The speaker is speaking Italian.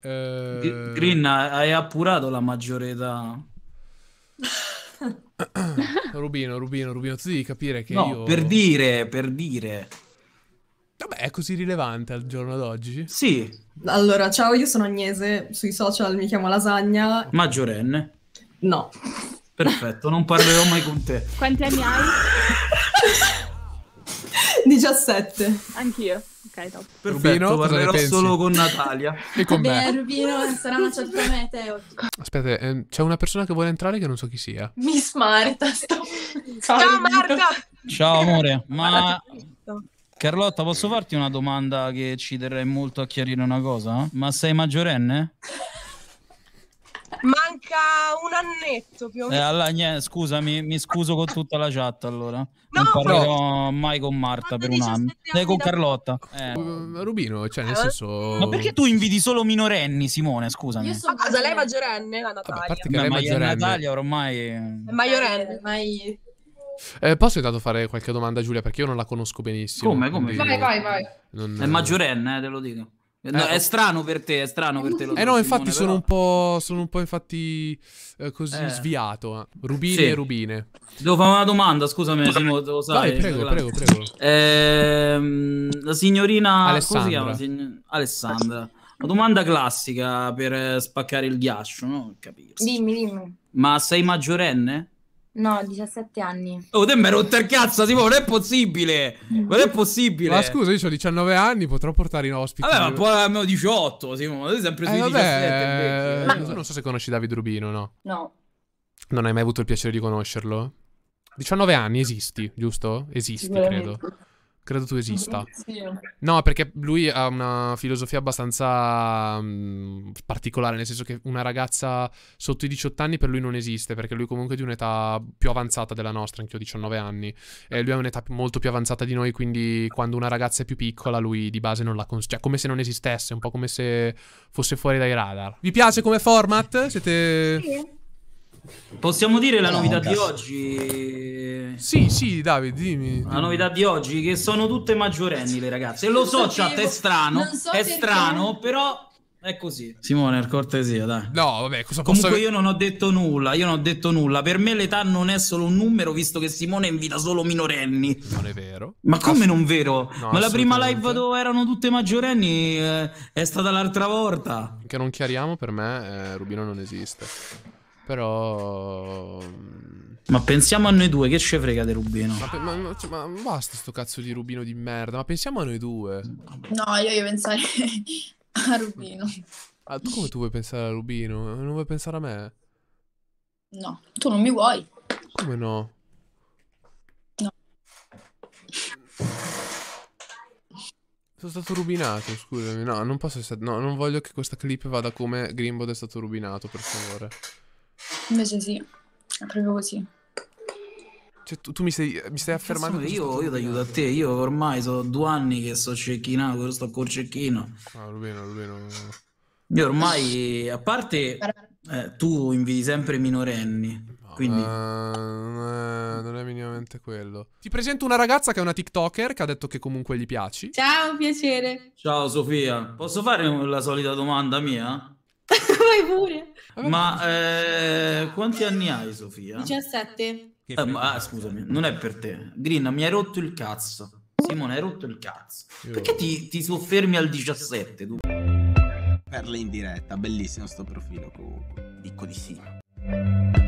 Eh... Green, hai appurato la maggiore età? Rubino, Rubino, Rubino, tu devi capire che no, io... per dire, per dire... Vabbè, è così rilevante al giorno d'oggi? Sì. Allora, ciao, io sono Agnese, sui social mi chiamo Lasagna. Maggiorenne? No. Perfetto, non parlerò mai con te. Quanti anni hai? 17. Anch'io. Ok, top. Perfetto, Rubino, parlerò solo con Natalia. e con me. Beh, Rubino sarà una certa mete Aspetta, ehm, c'è una persona che vuole entrare che non so chi sia. Miss Marta. Sto... Ciao, Ciao Marta. Ciao amore, ma... Carlotta, posso farti una domanda che ci terrei molto a chiarire una cosa? Ma sei maggiorenne? circa un annetto più o meno. Eh, allora, niente, scusami, mi scuso con tutta la chat allora. No, non parlerò no. mai con Marta Quando per un anno. Eh, con Carlotta. Eh. Rubino, cioè nel eh? senso... Ma perché tu invidi solo minorenni, Simone, scusami? Io so cosa, lei è maggiorenne, la Natalia? Vabbè, a parte che lei è maggiorenne. Natalia ormai... È maggiorenne, ormai... Eh, posso intanto fare qualche domanda a Giulia? Perché io non la conosco benissimo. Come, come? Vai, vai, vai. Non... È maggiorenne, eh, te lo dico. Eh, no, eh, è oh. strano per te, è strano per te. Lo eh no, infatti Simone, sono, eh, un po', sono un po' infatti eh, così eh. sviato. Eh. Rubine sì. e rubine. Devo fare una domanda, scusami, Simo, lo sai. Vai, prego, prego, prego, ehm, prego. la signorina... Alessandra. si chiama? Alessandra. Una domanda classica per spaccare il ghiaccio, no? Capirsi. Dimmi, dimmi. Ma sei maggiorenne? No, 17 anni. Oh, te mi hai rotto il cazzo, Simo, non è possibile. Mm. Non è possibile. Ma scusa, io ho 19 anni, potrò portare in ospite. Vabbè, ma poi almeno 18, Simo, sei sempre eh, sui eh, 17. Ma... Non so se conosci Davide Rubino, no? No. Non hai mai avuto il piacere di conoscerlo? 19 anni esisti, giusto? Esisti, credo. Credo tu esista. No, perché lui ha una filosofia abbastanza um, particolare, nel senso che una ragazza sotto i 18 anni per lui non esiste, perché lui comunque è di un'età più avanzata della nostra, anch'io ho 19 anni, e lui ha un'età molto più avanzata di noi, quindi quando una ragazza è più piccola lui di base non la considera, cioè come se non esistesse, un po' come se fosse fuori dai radar. Vi piace come format? Siete... Sì. Possiamo dire la no, novità di oggi? Sì, sì, Davide, dimmi, dimmi, La novità di oggi che sono tutte maggiorenni le ragazze. E lo so, cioè, sapevo. chat, è strano, so è perché. strano, però è così. Simone, per cortesia, dai. No, vabbè, cosa Comunque posso... io non ho detto nulla, io non ho detto nulla. Per me l'età non è solo un numero, visto che Simone invita solo minorenni. Non è vero. Ma come Ass... non vero? No, Ma la prima live dove erano tutte maggiorenni eh, è stata l'altra volta. Che non chiariamo, per me eh, Rubino non esiste. Però... Ma pensiamo a noi due, che ce frega di Rubino? Ma, ma, ma, cioè, ma, basta sto cazzo di Rubino di merda, ma pensiamo a noi due. No, io voglio pensare a Rubino. Ah, come tu vuoi pensare a Rubino? Non vuoi pensare a me? No, tu non mi vuoi. Come no? No. Sono stato rubinato, scusami. No, non posso essere... No, non voglio che questa clip vada come Grimbod è stato rubinato, per favore. Invece sì, è proprio così. Cioè, tu, tu, mi stai, mi stai affermando. Cazzo, io, io ti aiuto a te. Io ormai sono due anni che sto cecchinato, sto col cecchino. Ah, Rubino, Rubino. Io ormai, a parte eh, tu invidi sempre minorenni. Quindi... Uh, non è minimamente quello. Ti presento una ragazza che è una TikToker che ha detto che comunque gli piaci. Ciao, piacere. Ciao Sofia. Posso fare la solita domanda mia? Vai pure. Ma eh, quanti anni hai, Sofia? 17. Eh, ma, ah, scusami, non è per te. Green, mi hai rotto il cazzo. Simone, hai rotto il cazzo. Perché ti, ti soffermi al 17? Tu? Perle in diretta, bellissimo sto profilo. Dico di sì.